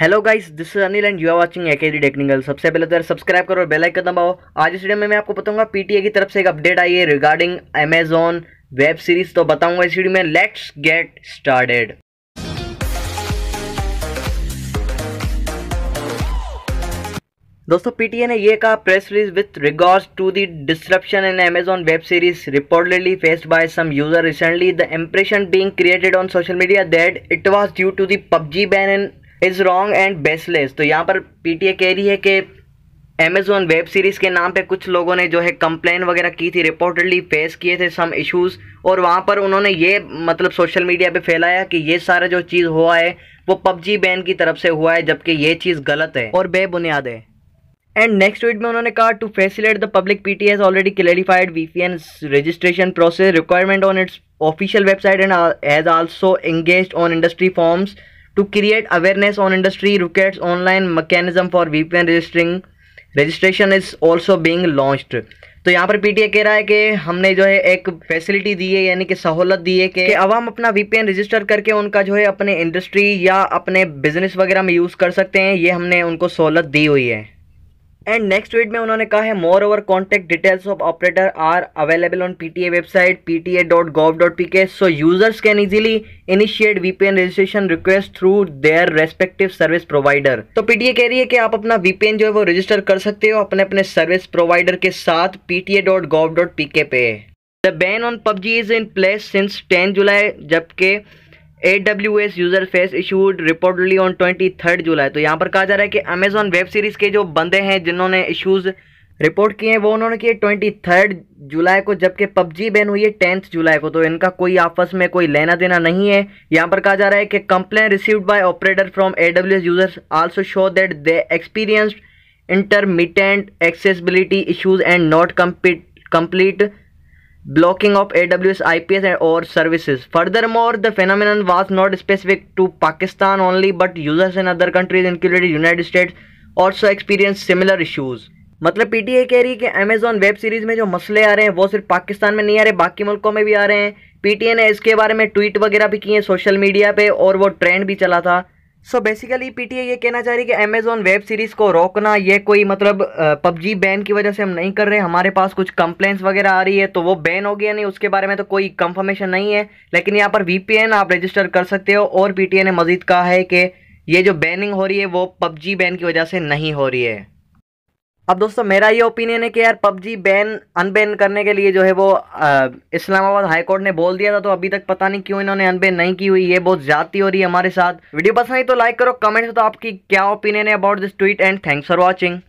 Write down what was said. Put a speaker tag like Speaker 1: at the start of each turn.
Speaker 1: Hello guys this is Anil and you are watching AKD technical सबसे पहले तो यार सब्सक्राइब करो और बेल आइकन दबाओ आज इस वीडियो में मैं आपको बताऊंगा पीटीए की तरफ से एक अपडेट आई है रिगार्डिंग अमेजोन वेब सीरीज तो बताऊंगा इस वीडियो में लेट्स गेट स्टार्टेड दोस्तों पीटीए ने यह कहा press release with regard to the disruption in Amazon web series reportedly faced by some user recently the impression being created on social media that it was due to the PUBG ban in is wrong and baseless तो यहाँ पर PTA कह रही है कि Amazon web series के नाम पे कुछ लोगों ने जो है कंप्लेन वगैरह की थी रिपोर्टेडली फेस किए थे सम इश्यूज़ और वहाँ पर उन्होंने ये मतलब सोशल मीडिया पे फैलाया कि ये सारा जो चीज़ हुआ है वो पबजी बैन की तरफ से हुआ है जबकि ये चीज़ गलत है और बेबुनियाद है एंड नेक्स्ट ट्वीट में उन्होंने कहा to facilitate the public P T as already clarified V P N registration process requirement on its official website and as also engage on industry forums to create awareness on industry rockets online mechanism for vpn registering registration is also being launched तो यहाँ पर PTA कह रहा है कि हमने जो है एक फैसिलिटी दी है यानी कि सहूलत दी है कि, कि अवाम अपना वीपीएन रजिस्टर करके उनका जो है अपने इंडस्ट्री या अपने बिजनेस वगैरह में यूज़ कर सकते हैं ये हमने उनको सहूलत दी हुई है एंड नेक्स्ट ट्वीट में उन्होंने कहा है moreover contact details of operator are available on PTA website PTA dot gov dot P K so users can easily initiate VPN registration request through their respective service provider तो PTA कह रही है कि आप अपना VPN जो है वो रजिस्टर कर सकते हो अपने अपने सर्विस प्रोवाइडर के साथ PTA dot gov dot P K पे the ban on PUBG is in place since ten July जबकि AWS user face issued reportedly on twenty third July तो यहाँ पर कहा जा रहा है कि अमेजोन वेब सीरीज़ के जो बंदे हैं जिन्होंने इशूज़ रिपोर्ट किए हैं वो उन्होंने किए ट्वेंटी थर्ड जुलाई को जबकि पबजी बैन हुई है टेंथ जुलाई को तो इनका कोई आपस में कोई लेना देना नहीं है यहाँ पर कहा जा रहा है कि complain received by operator from A W S users also show that they experience intermittent accessibility issues and not complete blocking of AWS IPs or services. Furthermore, the phenomenon was not specific to Pakistan only, but users in other countries, including United States, also experienced similar issues. मतलब PTA कह रही है कि Amazon web series में जो मसले आ रहे हैं वो सिर्फ पाकिस्तान में नहीं आ रहे बाकी मुल्कों में भी आ रहे हैं पीटीए ने इसके बारे में ट्वीट वगैरह भी किए सोशल मीडिया पे और वो ट्रेंड भी चला था सो पी बेसिकली पीटीए ये कहना चाह रही है कि अमेजोन वेब सीरीज़ को रोकना ये कोई मतलब पबजी बैन की वजह से हम नहीं कर रहे हमारे पास कुछ कंप्लेंट्स वगैरह आ रही है तो वो बैन हो गया नहीं उसके बारे में तो कोई कंफर्मेशन नहीं है लेकिन यहाँ पर वीपीएन आप रजिस्टर कर सकते हो और पीटीए ने मज़ीद कहा है कि ये जो बैनिंग हो रही है वो पबजी बैन की वजह से नहीं हो रही है अब दोस्तों मेरा ये ओपिनियन है कि यार पबजी बैन अनबैन करने के लिए जो है वो इस्लामाबाद हाई कोर्ट ने बोल दिया था तो अभी तक पता नहीं क्यों इन्होंने अनबैन नहीं की हुई ये बहुत ज़्यादा हो रही है हमारे साथ वीडियो पसंद आई तो लाइक करो कमेंट तो आपकी क्या ओपिनियन है about this tweet and thanks for watching